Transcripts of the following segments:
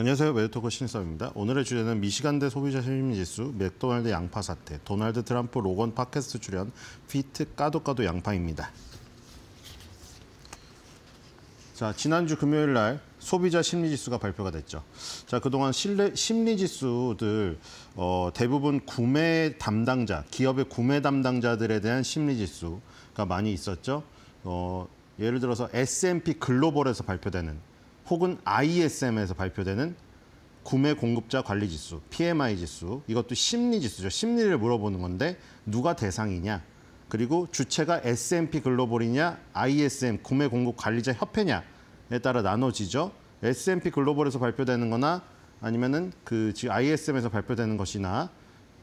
안녕하세요. 웨드토크 신입섭입니다. 오늘의 주제는 미시간대 소비자 심리지수, 맥도날드 양파 사태, 도널드 트럼프 로건 팟캐스트 출연, 피트 까도까도 양파입니다. 자, 지난주 금요일 날 소비자 심리지수가 발표가 됐죠. 자, 그동안 신뢰, 심리지수들 어, 대부분 구매 담당자, 기업의 구매 담당자들에 대한 심리지수가 많이 있었죠. 어, 예를 들어서 S&P 글로벌에서 발표되는 혹은 ISM에서 발표되는 구매 공급자 관리 지수, PMI 지수, 이것도 심리 지수죠. 심리를 물어보는 건데 누가 대상이냐, 그리고 주체가 S&P 글로벌이냐, ISM 구매 공급 관리자 협회냐에 따라 나눠지죠. S&P 글로벌에서 발표되는 거나 아니면은 그 지금 ISM에서 발표되는 것이나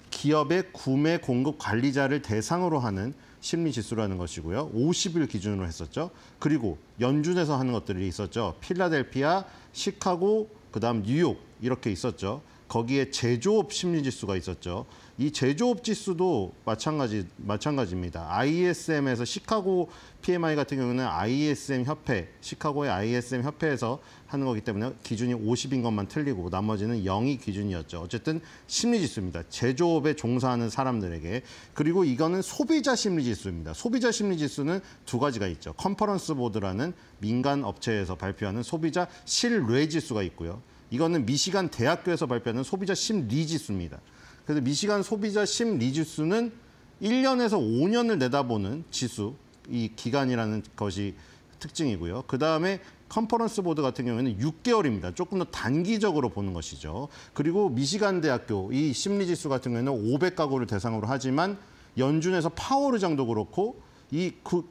기업의 구매 공급 관리자를 대상으로 하는 심리 지수라는 것이고요. 5 0일 기준으로 했었죠. 그리고 연준에서 하는 것들이 있었죠. 필라델피아, 시카고, 그다음 뉴욕 이렇게 있었죠. 거기에 제조업 심리 지수가 있었죠. 이 제조업 지수도 마찬가지 마찬가지입니다. ISM에서 시카고 PMI 같은 경우는 ISM 협회, 시카고의 ISM 협회에서 하는 거기 때문에 기준이 50인 것만 틀리고 나머지는 0이 기준이었죠. 어쨌든 심리 지수입니다. 제조업에 종사하는 사람들에게. 그리고 이거는 소비자 심리 지수입니다. 소비자 심리 지수는 두 가지가 있죠. 컨퍼런스 보드라는 민간 업체에서 발표하는 소비자 실뢰 지수가 있고요. 이거는 미시간 대학교에서 발표하는 소비자 심리 지수입니다. 그래서 미시간 소비자 심리 지수는 1년에서 5년을 내다보는 지수, 이 기간이라는 것이 특징이고요. 그다음에 컨퍼런스 보드 같은 경우에는 6개월입니다. 조금 더 단기적으로 보는 것이죠. 그리고 미시간 대학교 이 심리 지수 같은 경우에는 500가구를 대상으로 하지만 연준에서 파월 의장도 그렇고 이 그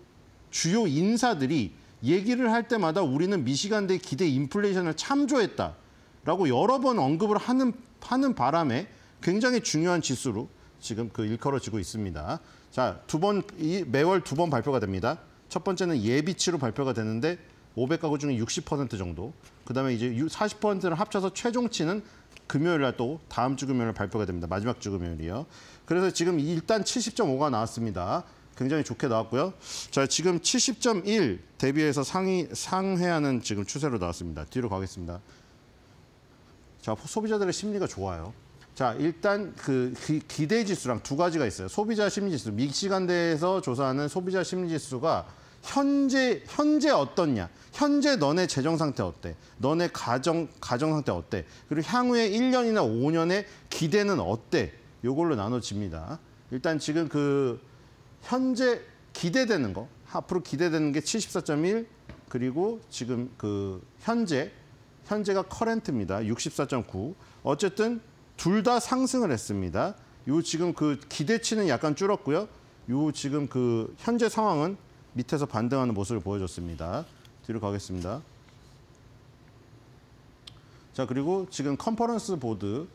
주요 인사들이 얘기를 할 때마다 우리는 미시간대 기대 인플레이션을 참조했다. 라고 여러 번 언급을 하는, 하는 바람에 굉장히 중요한 지수로 지금 그 일컬어지고 있습니다. 자, 두 번, 이, 매월 두 번 발표가 됩니다. 첫 번째는 예비치로 발표가 되는데 500가구 중에 60% 정도. 그다음에 이제 40%를 합쳐서 최종치는 금요일 날 또 다음 주 금요일 날 발표가 됩니다. 마지막 주 금요일이요. 그래서 지금 일단 70.5가 나왔습니다. 굉장히 좋게 나왔고요. 자, 지금 70.1 대비해서 상위 상회하는 지금 추세로 나왔습니다. 뒤로 가겠습니다. 자, 소비자들의 심리가 좋아요. 자, 일단 그 기대 지수랑 두 가지가 있어요. 소비자 심리 지수, 미시간대에서 조사하는 소비자 심리 지수가 현재 현재 어떻냐? 현재 너네 재정 상태 어때? 너네 가정 가정 상태 어때? 그리고 향후에 1년이나 5년의 기대는 어때? 요걸로 나눠집니다. 일단 지금 그 현재 기대되는 거 앞으로 기대되는 게 74.1 그리고 지금 그 현재 현재가 커렌트입니다. 64.9. 어쨌든 둘 다 상승을 했습니다. 요 지금 그 기대치는 약간 줄었고요. 요 지금 그 현재 상황은 밑에서 반등하는 모습을 보여줬습니다. 뒤로 가겠습니다. 자 그리고 지금 컨퍼런스 보드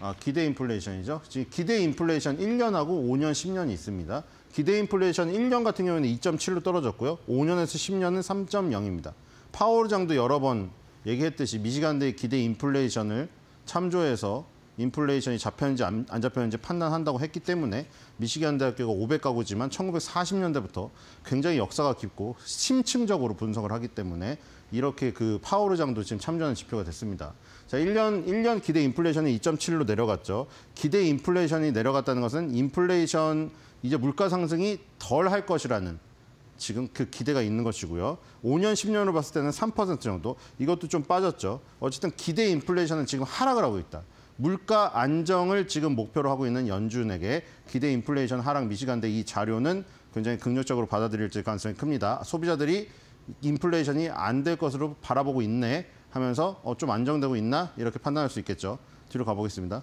아, 기대 인플레이션이죠. 지금 기대 인플레이션 1년하고 5년, 10년이 있습니다. 기대 인플레이션 1년 같은 경우에는 2.7로 떨어졌고요. 5년에서 10년은 3.0입니다. 파월 장도 여러 번 얘기했듯이 미시간대의 기대 인플레이션을 참조해서 인플레이션이 잡혔는지 안 잡혔는지 판단한다고 했기 때문에 미시간 대학교가 500가구지만 1940년대부터 굉장히 역사가 깊고 심층적으로 분석을 하기 때문에 이렇게 그파워르장도 지금 참조하는 지표가 됐습니다. 자, 1년 1년 기대 인플레이션이 2.7로 내려갔죠. 기대 인플레이션이 내려갔다는 것은 인플레이션 이제 물가 상승이 덜 할 것이라는 지금 그 기대가 있는 것이고요. 5년, 10년으로 봤을 때는 3% 정도. 이것도 좀 빠졌죠. 어쨌든 기대 인플레이션은 지금 하락을 하고 있다. 물가 안정을 지금 목표로 하고 있는 연준에게 기대 인플레이션 하락 미시간대 이 자료는 굉장히 긍정적으로 받아들일 가능성이 큽니다. 소비자들이 인플레이션이 안 될 것으로 바라보고 있네 하면서 어, 좀 안정되고 있나 이렇게 판단할 수 있겠죠. 뒤로 가보겠습니다.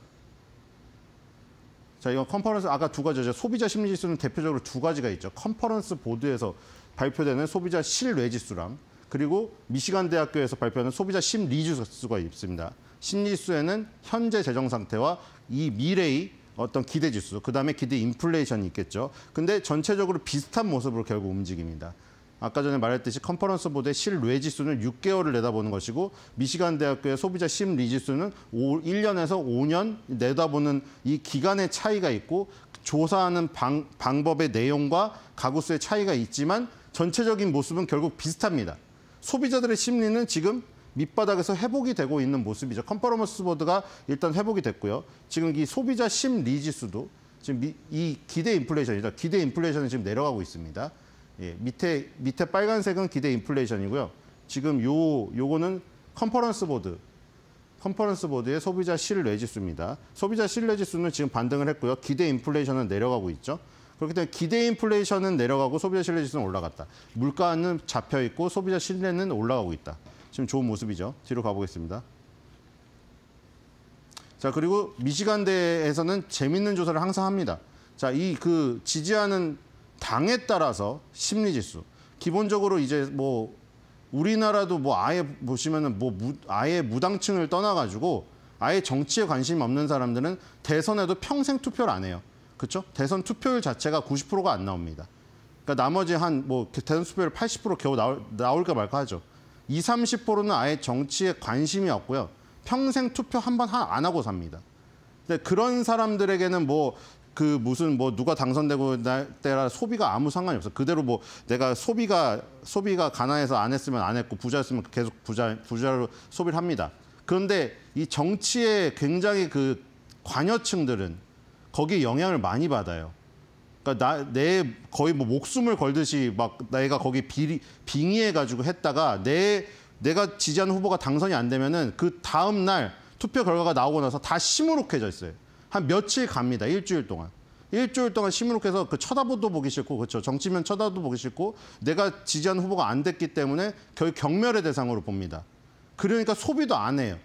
자, 이건 컨퍼런스 아까 두 가지죠. 소비자 심리 지수는 대표적으로 두 가지가 있죠. 컨퍼런스 보드에서 발표되는 소비자 실내 지수랑 그리고 미시간 대학교에서 발표하는 소비자 심리 지수가 있습니다. 심리 지수에는 현재 재정 상태와 이 미래의 어떤 기대 지수, 그다음에 기대 인플레이션이 있겠죠. 근데 전체적으로 비슷한 모습으로 결국 움직입니다. 아까 전에 말했듯이 컨퍼런스 보드의 실외 지수는 6개월을 내다보는 것이고 미시간 대학교의 소비자 심리 지수는 1년에서 5년 내다보는 이 기간의 차이가 있고 조사하는 방, 방법의 내용과 가구 수의 차이가 있지만 전체적인 모습은 결국 비슷합니다. 소비자들의 심리는 지금 밑바닥에서 회복이 되고 있는 모습이죠. 컨퍼런스 보드가 일단 회복이 됐고요. 지금 이 소비자 심리 지수도 지금 이 기대 인플레이션이죠. 기대 인플레이션은 지금 내려가고 있습니다. 예, 밑에 밑에 빨간색은 기대 인플레이션이고요. 지금 요 요거는 컨퍼런스 보드 컨퍼런스 보드의 소비자 신뢰지수입니다. 소비자 신뢰지수는 지금 반등을 했고요. 기대 인플레이션은 내려가고 있죠. 그렇기 때문에 기대 인플레이션은 내려가고 소비자 신뢰지수는 올라갔다. 물가는 잡혀 있고 소비자 신뢰는 올라가고 있다. 지금 좋은 모습이죠. 뒤로 가보겠습니다. 자 그리고 미시간대에서는 재밌는 조사를 항상 합니다. 자이 그 지지하는 당에 따라서 심리 지수 기본적으로 이제 뭐 우리나라도 뭐 아예 보시면은 뭐 무, 아예 무당층을 떠나 가지고 아예 정치에 관심 없는 사람들은 대선에도 평생 투표를 안 해요. 그렇죠? 대선 투표율 자체가 90%가 안 나옵니다. 그러니까 나머지 한 뭐 대선 투표율 80% 겨우 나올, 나올까 말까 하죠. 20, 30%는 아예 정치에 관심이 없고요. 평생 투표 한 번 안 하고 삽니다. 근데 그런 사람들에게는 뭐그 무슨 뭐 누가 당선되고 날 때라 소비가 아무 상관이 없어. 그대로 뭐 내가 소비가 소비가 가난해서 안 했으면 안 했고 부자였으면 계속 부자 부자로 소비를 합니다. 그런데 이 정치에 굉장히 그 관여층들은 거기에 영향을 많이 받아요. 그러니까 나내 거의 뭐 목숨을 걸듯이 막 내가 거기 비리 빙의해 가지고 했다가 내 내가 지지하는 후보가 당선이 안 되면은 그 다음 날 투표 결과가 나오고 나서 다 시무룩해져 있어요. 한 며칠 갑니다. 일주일 동안. 일주일 동안 심으룩해서그 쳐다보도 보기 싫고 그렇죠. 정치면 쳐다도 보기 싫고 내가 지지한 후보가 안 됐기 때문에 결국 경멸의 대상으로 봅니다. 그러니까 소비도 안 해요.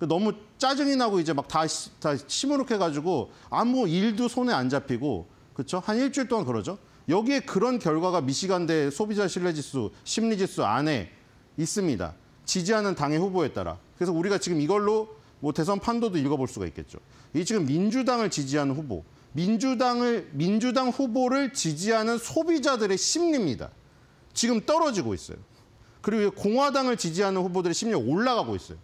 그 너무 짜증이 나고 이제 막다다 다시룩해가지고 아무 일도 손에 안 잡히고 그렇죠. 한 일주일 동안 그러죠. 여기에 그런 결과가 미시간대 소비자 신뢰지수, 심리지수 안에 있습니다. 지지하는 당의 후보에 따라. 그래서 우리가 지금 이걸로 뭐 대선 판도도 읽어볼 수가 있겠죠. 이 지금 민주당을 지지하는 후보, 민주당을 민주당 후보를 지지하는 소비자들의 심리입니다. 지금 떨어지고 있어요. 그리고 공화당을 지지하는 후보들의 심리 올라가고 있어요.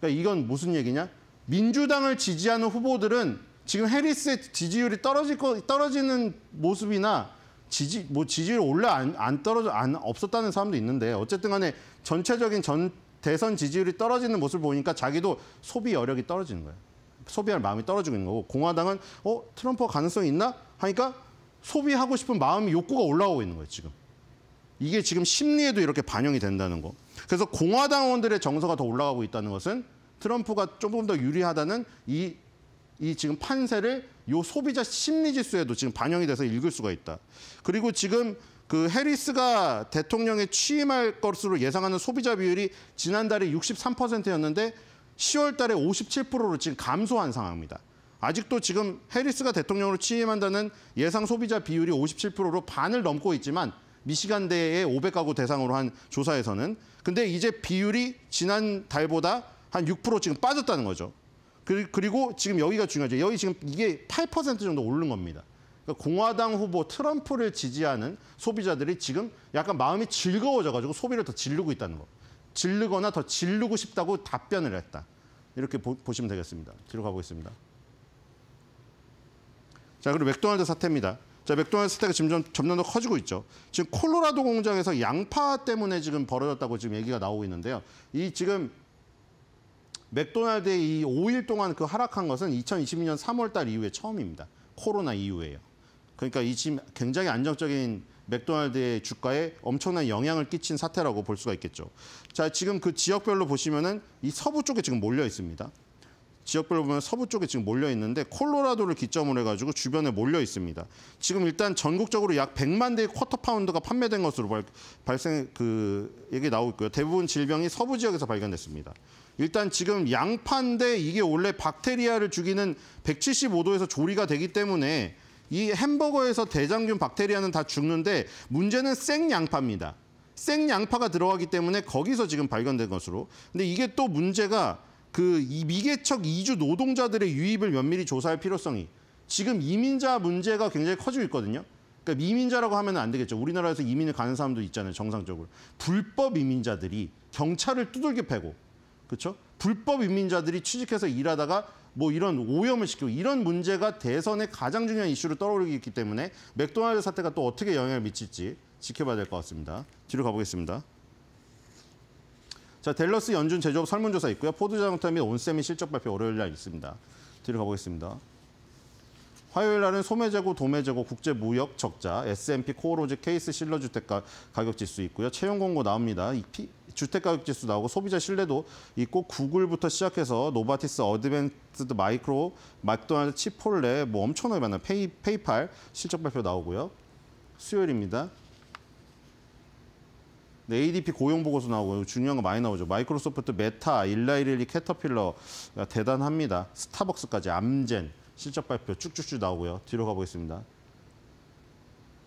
그러니까 이건 무슨 얘기냐? 민주당을 지지하는 후보들은 지금 해리스의 지지율이 떨어질 거, 떨어지는 모습이나 지지 뭐 지지율 올라 안, 안 떨어져 안 없었다는 사람도 있는데 어쨌든 간에 전체적인 전 대선 지지율이 떨어지는 모습을 보니까 자기도 소비 여력이 떨어지는 거예요. 소비할 마음이 떨어지고 있는 거고 공화당은 어 트럼프가 가능성이 있나 하니까 소비하고 싶은 마음이 욕구가 올라오고 있는 거예요 지금 이게 지금 심리에도 이렇게 반영이 된다는 거 그래서 공화당원들의 정서가 더 올라가고 있다는 것은 트럼프가 조금 더 유리하다는 이, 이 지금 판세를 요 소비자 심리 지수에도 지금 반영이 돼서 읽을 수가 있다 그리고 지금 그 해리스가 대통령에 취임할 것으로 예상하는 소비자 비율이 지난달에 63%였는데 10월 달에 57%로 지금 감소한 상황입니다. 아직도 지금 해리스가 대통령으로 취임한다는 예상 소비자 비율이 57%로 반을 넘고 있지만 미시간대의 500가구 대상으로 한 조사에서는 근데 이제 비율이 지난달보다 한 6% 지금 빠졌다는 거죠. 그, 그리고 지금 여기가 중요하죠. 여기 지금 이게 8% 정도 오른 겁니다. 그러니까 공화당 후보 트럼프를 지지하는 소비자들이 지금 약간 마음이 즐거워져가지고 소비를 더 질르고 있다는 거. 질르거나 더 질르고 싶다고 답변을 했다. 이렇게 보, 보시면 되겠습니다. 뒤로 가고 있습니다. 자, 그리고 맥도날드 사태입니다. 자, 맥도날드 사태가 점점, 점점 더 커지고 있죠. 지금 콜로라도 공장에서 양파 때문에 지금 벌어졌다고 지금 얘기가 나오고 있는데요. 이 지금 맥도날드의 이 5일 동안 그 하락한 것은 2022년 3월 달 이후에 처음입니다. 코로나 이후에요. 그러니까 이 지금 굉장히 안정적인 맥도날드의 주가에 엄청난 영향을 끼친 사태라고 볼 수가 있겠죠. 자, 지금 그 지역별로 보시면은 이 서부 쪽에 지금 몰려 있습니다. 지역별로 보면 서부 쪽에 지금 몰려 있는데 콜로라도를 기점으로 해가지고 주변에 몰려 있습니다. 지금 일단 전국적으로 약 100만 대의 쿼터 파운드가 판매된 것으로 발, 발생 그 얘기 나오고 있고요. 대부분 질병이 서부 지역에서 발견됐습니다. 일단 지금 양판인데 이게 원래 박테리아를 죽이는 175도에서 조리가 되기 때문에 이 햄버거에서 대장균, 박테리아는 다 죽는데 문제는 생양파입니다. 생양파가 들어가기 때문에 거기서 지금 발견된 것으로. 근데 이게 또 문제가 그 미개척 이주 노동자들의 유입을 면밀히 조사할 필요성이 지금 이민자 문제가 굉장히 커지고 있거든요. 그러니까 이민자라고 하면 안 되겠죠. 우리나라에서 이민을 가는 사람도 있잖아요. 정상적으로. 불법 이민자들이 경찰을 두들겨 패고 그렇죠? 불법 이민자들이 취직해서 일하다가 뭐 이런 오염을 시키고 이런 문제가 대선의 가장 중요한 이슈로 떠오르기 때문에 맥도날드 사태가 또 어떻게 영향을 미칠지 지켜봐야 될 것 같습니다. 뒤로 가보겠습니다. 자, 델러스 연준 제조업 설문조사 있고요. 포드 자동차 및 온세미 실적 발표 월요일 날 있습니다. 뒤로 가보겠습니다. 화요일 날은 소매재고, 도매재고, 국제무역 적자, S&P 코오로즈 케이스 실러주택가 가격지수 있고요. 채용 공고 나옵니다. 이 피, 주택가격지수 나오고 소비자 신뢰도 있고 구글부터 시작해서 노바티스, 어드밴스드 마이크로, 맥도날드, 치폴레 뭐 엄청나게 많아요. 페이, 페이팔 실적 발표 나오고요. 수요일입니다. 네, ADP 고용 보고서 나오고 중요한 거 많이 나오죠. 마이크로소프트, 메타, 일라이릴리, 캐터필러 아, 대단합니다. 스타벅스까지 암젠 실적 발표 쭉쭉쭉 나오고요. 뒤로 가보겠습니다.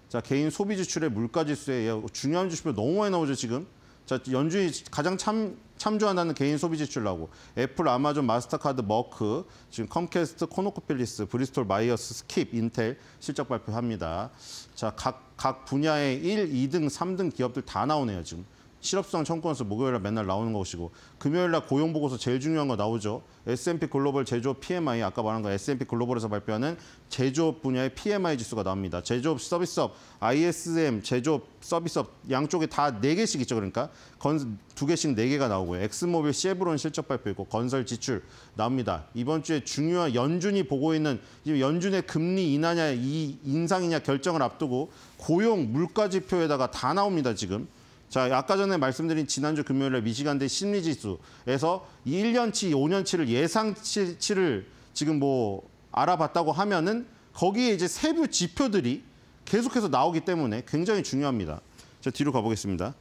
자 개인 소비 지출의 물가 지수에 중요한 지표 너무 많이 나오죠 지금. 자, 연준이 가장 참, 참조한다는 개인 소비 지출라고 애플, 아마존, 마스터카드, 머크, 지금 컴캐스트, 코노코필리스, 브리스톨, 마이어스, 스킵, 인텔 실적 발표합니다. 자, 각, 각 분야의 1, 2등, 3등 기업들 다 나오네요, 지금. 실업수당 청구원서 목요일날 맨날 나오는 것이고 금요일날 고용보고서 제일 중요한 거 나오죠. S&P 글로벌 제조업 PMI 아까 말한 거 S&P 글로벌에서 발표하는 제조업 분야의 PMI 지수가 나옵니다. 제조업 서비스업, ISM 제조업 서비스업 양쪽에 다 네개씩 있죠. 그러니까 건, 두개씩네 개가 나오고요. 엑스모빌 시브론 실적 발표 있고 건설 지출 나옵니다. 이번 주에 중요한 연준이 보고 있는 연준의 금리 인하냐 이 인상이냐 결정을 앞두고 고용 물가 지표에다가 다 나옵니다. 지금. 자, 아까 전에 말씀드린 지난주 금요일에 미시간대 심리지수에서 1년치, 5년치를 예상치를 지금 뭐 알아봤다고 하면은 거기에 이제 세부 지표들이 계속해서 나오기 때문에 굉장히 중요합니다. 자, 뒤로 가보겠습니다.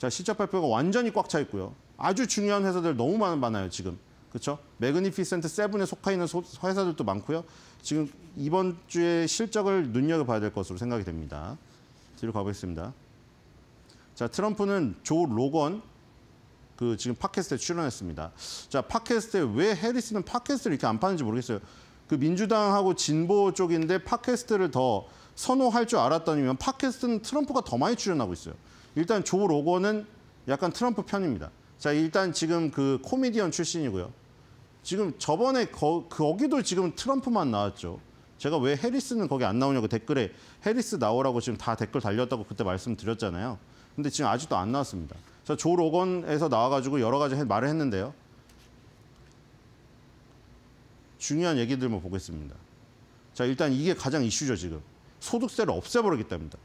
자, 실적 발표가 완전히 꽉 차 있고요. 아주 중요한 회사들 너무 많아요, 지금. 그렇죠? 매그니피센트 세븐에 속해 있는 회사들도 많고요. 지금 이번 주에 실적을 눈여겨봐야 될 것으로 생각이 됩니다. 뒤로 가보겠습니다. 자, 트럼프는 조 로건 그 지금 팟캐스트에 출연했습니다. 자, 팟캐스트에 왜 해리스는 팟캐스트를 이렇게 안 파는지 모르겠어요. 그 민주당하고 진보 쪽인데 팟캐스트를 더 선호할 줄 알았더니면 팟캐스트는 트럼프가 더 많이 출연하고 있어요. 일단 조 로건은 약간 트럼프 편입니다. 자, 일단 지금 그 코미디언 출신이고요. 지금 저번에 거, 거기도 지금 트럼프만 나왔죠. 제가 왜 해리스는 거기 안 나오냐고 댓글에 해리스 나오라고 지금 다 댓글 달렸다고 그때 말씀드렸잖아요. 근데 지금 아직도 안 나왔습니다. 그래서 조 로건에서 나와가지고 여러 가지 말을 했는데요. 중요한 얘기들만 보겠습니다. 자, 일단 이게 가장 이슈죠, 지금. 소득세를 없애버리겠답니다.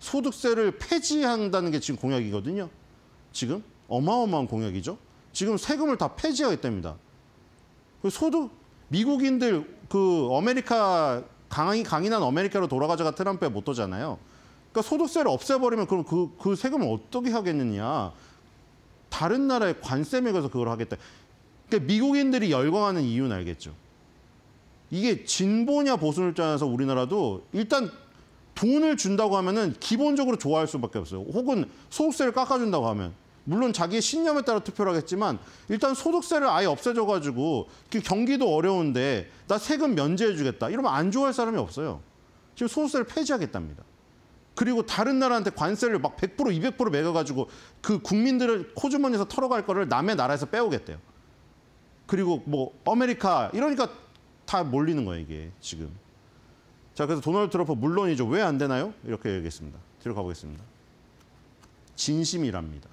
소득세를 폐지한다는 게 지금 공약이거든요. 지금 어마어마한 공약이죠. 지금 세금을 다 폐지하겠답니다. 그 소득 미국인들 그 아메리카 강이 강인한 아메리카로 돌아가자가 트럼프의 모토잖아요. 그러니까 소득세를 없애버리면 그럼 그, 그 세금을 어떻게 하겠느냐. 다른 나라의 관세에 가서 그걸 하겠다. 그러니까 미국인들이 열광하는 이유는 알겠죠. 이게 진보냐 보수냐 입장에서 우리나라도 일단 돈을 준다고 하면은 기본적으로 좋아할 수밖에 없어요. 혹은 소득세를 깎아준다고 하면 물론 자기의 신념에 따라 투표를 하겠지만 일단 소득세를 아예 없애줘가지고 그 경기도 어려운데 나 세금 면제해주겠다. 이러면 안 좋아할 사람이 없어요. 지금 소득세를 폐지하겠답니다. 그리고 다른 나라한테 관세를 막100% 200% 매겨가지고 그 국민들을 코주머니에서 털어갈 거를 남의 나라에서 빼오겠대요. 그리고 뭐 아메리카 이러니까 다 몰리는 거예요 이게 지금. 자 그래서 도널드 트럼프 물론이죠. 왜 안 되나요? 이렇게 얘기했습니다. 들어 가보겠습니다. 진심이랍니다.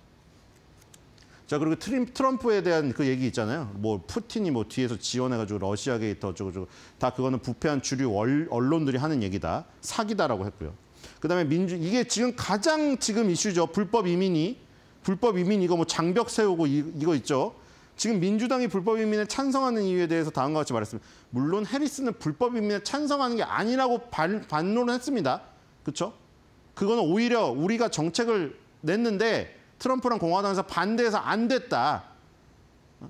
자 그리고 트림, 트럼프에 대한 그 얘기 있잖아요. 뭐 푸틴이 뭐 뒤에서 지원해가지고 러시아 게이트 어쩌고저쩌고 다 그거는 부패한 주류 얼, 언론들이 하는 얘기다. 사기다라고 했고요. 그다음에 민주 이게 지금 가장 지금 이슈죠. 불법 이민이 불법 이민 이거 뭐 장벽 세우고 이, 이거 있죠. 지금 민주당이 불법 이민에 찬성하는 이유에 대해서 다음과 같이 말했습니다. 물론 해리스는 불법 이민에 찬성하는 게 아니라고 반, 반론을 했습니다. 그렇죠? 그거는 오히려 우리가 정책을 냈는데 트럼프랑 공화당에서 반대해서 안 됐다.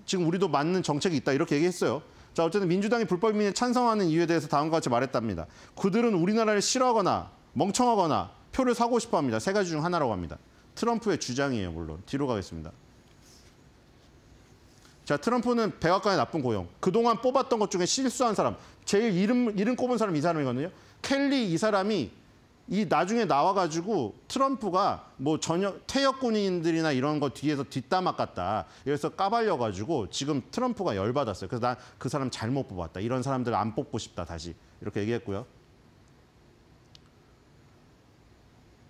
지금 우리도 맞는 정책이 있다 이렇게 얘기했어요. 자 어쨌든 민주당이 불법 이민에 찬성하는 이유에 대해서 다음과 같이 말했답니다. 그들은 우리나라를 싫어하거나 멍청하거나 표를 사고 싶어합니다. 세 가지 중 하나라고 합니다. 트럼프의 주장이에요 물론. 뒤로 가겠습니다. 자 트럼프는 백악관의 나쁜 고용. 그동안 뽑았던 것 중에 실수한 사람. 제일 이름 이름 꼽은 사람 이 사람이거든요. 켈리 이 사람이 이 나중에 나와가지고 트럼프가 뭐 전혀 태역군인들이나 이런 거 뒤에서 뒷담화 깠다 그래서 까발려가지고 지금 트럼프가 열받았어요. 그래서 난 그 사람 잘못 뽑았다. 이런 사람들 안 뽑고 싶다. 다시 이렇게 얘기했고요.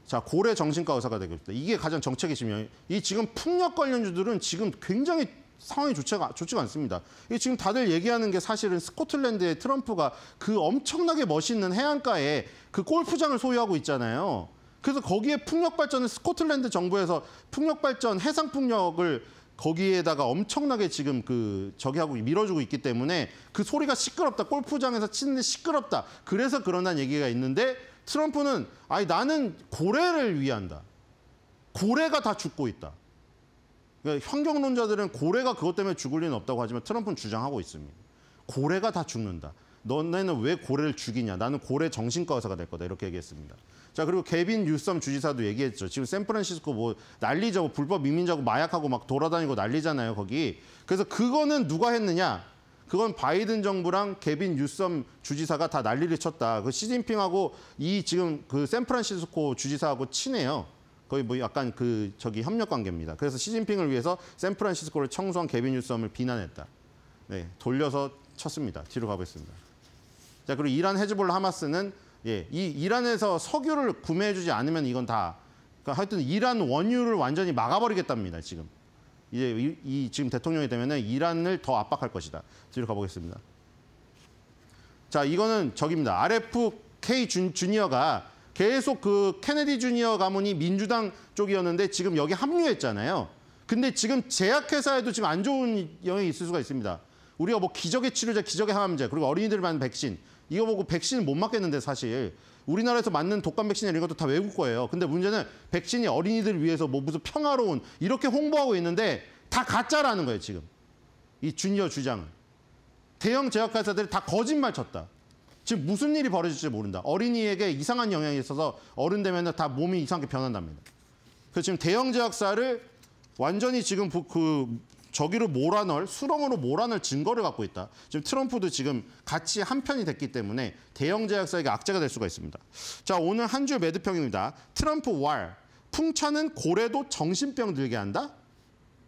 자 고래 정신과 의사가 되겠다. 이게 가장 정책이 중요이 지금 풍력 관련주들은 지금 굉장히 상황이 좋지가, 좋지가 않습니다. 지금 다들 얘기하는 게 사실은 스코틀랜드의 트럼프가 그 엄청나게 멋있는 해안가에 그 골프장을 소유하고 있잖아요. 그래서 거기에 풍력 발전을 스코틀랜드 정부에서 풍력 발전 해상 풍력을 거기에다가 엄청나게 지금 그 저기 하고 밀어주고 있기 때문에 그 소리가 시끄럽다 골프장에서 치는데 시끄럽다 그래서 그런다는 얘기가 있는데 트럼프는 아니 나는 고래를 위한다 고래가 다 죽고 있다 그러니까 환경론자들은 고래가 그것 때문에 죽을 리는 없다고 하지만 트럼프는 주장하고 있습니다. 고래가 다 죽는다. 너네는 왜 고래를 죽이냐? 나는 고래 정신과 의사가 될 거다. 이렇게 얘기했습니다. 자, 그리고 개빈 뉴섬 주지사도 얘기했죠. 지금 샌프란시스코 뭐 난리죠. 뭐 불법 이민자고 마약하고 막 돌아다니고 난리잖아요. 거기. 그래서 그거는 누가 했느냐? 그건 바이든 정부랑 개빈 뉴섬 주지사가 다 난리를 쳤다. 그 시진핑하고 이 지금 그 샌프란시스코 주지사하고 친해요. 거의 뭐 약간 그 저기 협력 관계입니다. 그래서 시진핑을 위해서 샌프란시스코를 청소한 개빈 뉴스엄을 비난했다. 네, 돌려서 쳤습니다. 뒤로 가보겠습니다. 자, 그리고 이란 헤즈볼 하마스는 예, 이 이란에서 석유를 구매해주지 않으면 이건 다 그러니까 하여튼 이란 원유를 완전히 막아버리겠답니다. 지금 이제 이, 이 지금 대통령이 되면은 이란을 더 압박할 것이다. 뒤로 가보겠습니다. 자, 이거는 저깁니다. RFK 주니어가 계속 그 케네디 주니어 가문이 민주당 쪽이었는데 지금 여기 합류했잖아요. 근데 지금 제약회사에도 지금 안 좋은 영향이 있을 수가 있습니다. 우리가 뭐 기적의 치료제, 기적의 항암제, 그리고 어린이들 만 백신 이거 보고 백신을 못 맞겠는데 사실 우리나라에서 맞는 독감 백신 이런 것도 다 외국 거예요. 근데 문제는 백신이 어린이들 위해서 뭐 무슨 평화로운 이렇게 홍보하고 있는데 다 가짜라는 거예요 지금 이 주니어 주장은 대형 제약회사들이 다 거짓말 쳤다. 지금 무슨 일이 벌어질지 모른다. 어린이에게 이상한 영향이 있어서 어른 되면 다 몸이 이상하게 변한답니다. 그래서 지금 대형 제약사를 완전히 지금 그 저기로 몰아넣을 수렁으로 몰아넣을 증거를 갖고 있다. 지금 트럼프도 지금 같이 한편이 됐기 때문에 대형 제약사에게 악재가 될 수가 있습니다. 자 오늘 한 줄 매드평입니다. 트럼프 왈 풍차는 고래도 정신병 들게 한다.